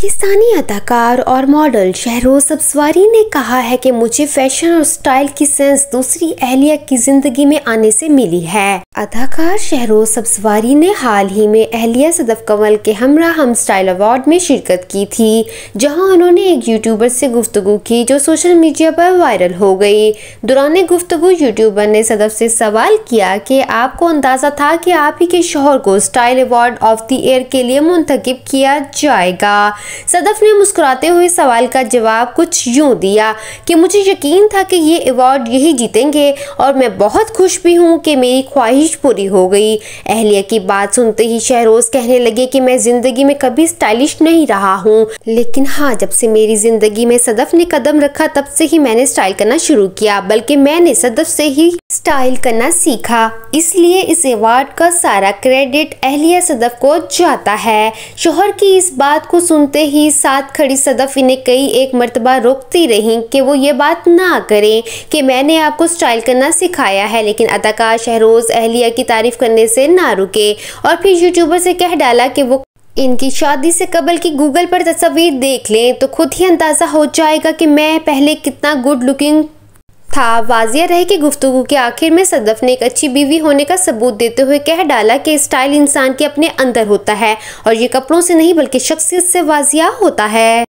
पाकिस्तानी अदाकार और मॉडल शहरोज सबसवारी ने कहा है कि मुझे फैशन और स्टाइल की सेंस दूसरी अहलिया की जिंदगी में आने से मिली है अदाकार शहरोज सब्सवारी ने हाल ही में अहलिया सदफ कमल के हमरा हम स्टाइल अवार्ड में शिरकत की थी जहां उन्होंने एक यूट्यूबर से गुफ्तगु की जो सोशल मीडिया पर वायरल हो गई दौरान गुफ्तगु यूट्यूबर ने सदफ से सवाल किया कि आपको अंदाज़ा था कि आप ही के शोहर को style award of the year के लिए मुंतखब किया जाएगा सदफ ने मुस्कुराते हुए सवाल का जवाब कुछ यूं दिया कि मुझे यकीन था कि ये अवार्ड यही जीतेंगे और मैं बहुत खुश भी हूँ कि मेरी ख्वाहिश पूरी हो गई अहलिया की बात सुनते ही शहरोज़ कहने लगे कि मैं ज़िंदगी में कभी स्टाइलिश नहीं रहा हूँ लेकिन हाँ जब से मेरी ज़िंदगी में सदफ ने कदम रखा तब से ही मैंने स्टाइल करना शुरू किया बल्कि मैंने सदफ से ही स्टाइल करना सीखा इसलिए इस अवार्ड का सारा क्रेडिट अहलिया सदफ को जाता है शोहर की इस बात को सुनते करते ही साथ खड़ी सदफ इन्हें कई एक मरतबा रोकती रही कि वो ये बात ना करें कि मैंने आपको स्टाइल करना सिखाया है लेकिन अदाकार शहरोज़ अहलिया की तारीफ़ करने से ना रुके और फिर यूट्यूबर से कह डाला कि वो इनकी शादी से कबल की गूगल पर तस्वीर देख लें तो खुद ही अंदाज़ा हो जाएगा कि मैं पहले कितना गुड लुकिंग था वाजिया रहे कि गुफ्तु के आखिर में सदफ ने एक अच्छी बीवी होने का सबूत देते हुए कह डाला कि स्टाइल इंसान के अपने अंदर होता है और ये कपड़ों से नहीं बल्कि शख्सियत से वाजिया होता है